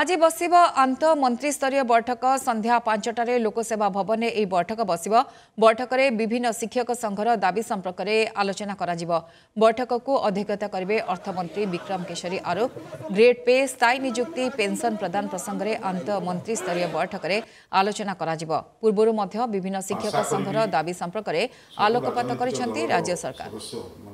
आज बस्यो आन्तमन्त्री स्तर बैठक सन्ध्या पाँचटो लोकसेवा भवन बैठक बैठक बैठकले विभिन्न शिक्षक संघर दावी सम्पर्क आलोचना बैठक को अध्यक्षता बैठकको विक्रम केशोरी आरोप ग्रेड पे स्थायी नियुक्ति पेन्सन प्रदान प्रसंग प्रसङ्गले आन्तमन्त्री स्तर बैठकले आलोचना पूर्व विभिन्न शिक्षक संघर दाबी आलोकपात सम्पर्क राज्य सरकार